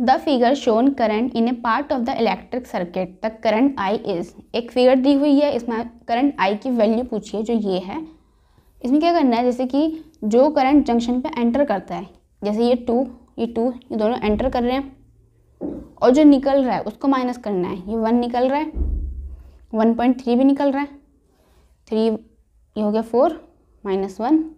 the figure shown current in a part of the electric circuit the current I is एक figure दी हुई है इसमें current I की वैल्यू पूछिए जो ये है इसमें क्या करना है जैसे कि जो करंट जंक्शन पे एंटर करता है जैसे ये टू ये टू ये दोनों एंटर कर रहे हैं और जो निकल रहा है उसको माइनस करना है ये वन निकल रहा है वन पॉइंट थ्री भी निकल रहा है थ्री ये हो गया फोर माइनस वन